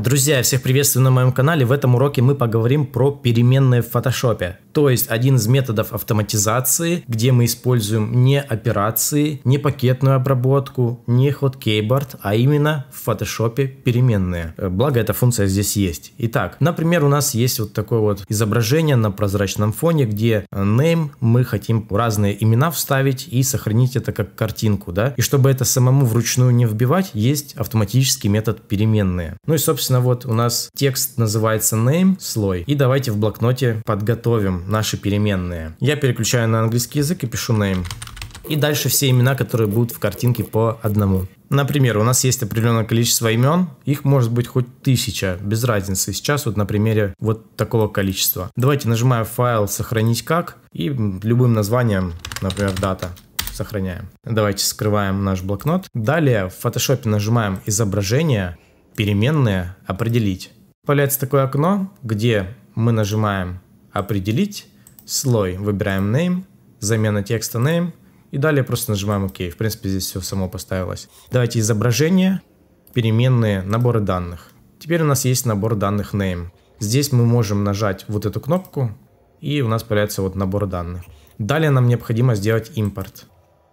Друзья, всех приветствую на моем канале. В этом уроке мы поговорим про переменные в фотошопе. То есть один из методов автоматизации, где мы используем не операции, не пакетную обработку, не hotkeyboard, а именно в Photoshop переменные. Э, благо эта функция здесь есть. Итак, например, у нас есть вот такое вот изображение на прозрачном фоне, где э, name мы хотим разные имена вставить и сохранить это как картинку, да. И чтобы это самому вручную не вбивать, есть автоматический метод переменные. Ну и собственно вот у нас текст называется name, слой. И давайте в блокноте подготовим наши переменные. Я переключаю на английский язык и пишу name. И дальше все имена, которые будут в картинке по одному. Например, у нас есть определенное количество имен, их может быть хоть тысяча, без разницы. Сейчас вот на примере вот такого количества. Давайте нажимаю файл «Сохранить как» и любым названием, например, «Дата» сохраняем. Давайте скрываем наш блокнот. Далее в Photoshop нажимаем «Изображение», «Переменные», «Определить». Появляется такое окно, где мы нажимаем определить слой, выбираем name, замена текста name, и далее просто нажимаем ok В принципе, здесь все само поставилось. Давайте изображение, переменные, наборы данных. Теперь у нас есть набор данных name. Здесь мы можем нажать вот эту кнопку, и у нас появляется вот набор данных. Далее нам необходимо сделать импорт.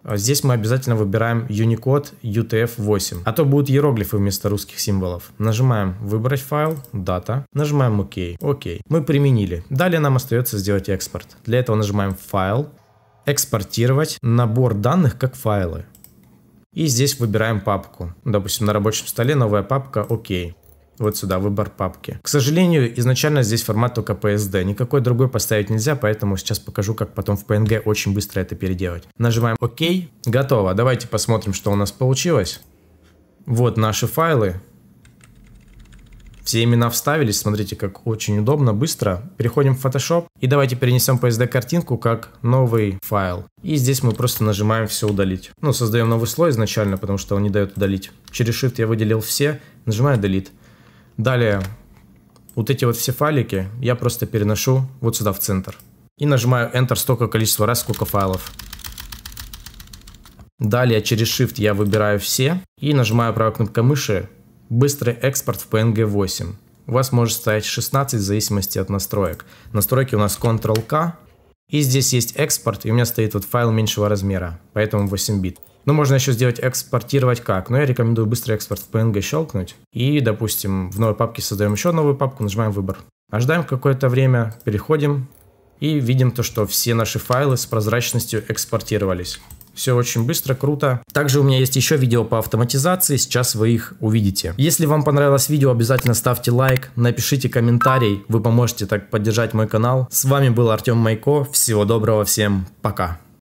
А здесь мы обязательно выбираем Unicode UTF-8, а то будут иероглифы вместо русских символов. Нажимаем «Выбрать файл», «Дата», нажимаем «Ок». «Ок». Мы применили. Далее нам остается сделать экспорт. Для этого нажимаем «Файл», «Экспортировать», «Набор данных как файлы». И здесь выбираем папку. Допустим, на рабочем столе новая папка «Ок» вот сюда, выбор папки. К сожалению, изначально здесь формат только PSD, никакой другой поставить нельзя, поэтому сейчас покажу, как потом в PNG очень быстро это переделать. Нажимаем ОК, готово. Давайте посмотрим, что у нас получилось. Вот наши файлы. Все имена вставились, смотрите, как очень удобно, быстро. Переходим в Photoshop и давайте перенесем PSD-картинку как новый файл. И здесь мы просто нажимаем «Все удалить». Ну, создаем новый слой изначально, потому что он не дает удалить. Через Shift я выделил все, нажимаю «Delete». Далее, вот эти вот все файлики я просто переношу вот сюда в центр. И нажимаю Enter столько количества раз, сколько файлов. Далее через Shift я выбираю все и нажимаю правой кнопкой мыши «Быстрый экспорт в PNG 8». У вас может стоять 16 в зависимости от настроек. Настройки у нас Ctrl-K. И здесь есть экспорт, и у меня стоит вот файл меньшего размера, поэтому 8 бит. Ну, можно еще сделать экспортировать как, но ну, я рекомендую быстро экспорт в PNG щелкнуть. И, допустим, в новой папке создаем еще новую папку, нажимаем выбор. Ожидаем какое-то время, переходим и видим то, что все наши файлы с прозрачностью экспортировались. Все очень быстро, круто. Также у меня есть еще видео по автоматизации, сейчас вы их увидите. Если вам понравилось видео, обязательно ставьте лайк, напишите комментарий, вы поможете так поддержать мой канал. С вами был Артем Майко, всего доброго, всем пока.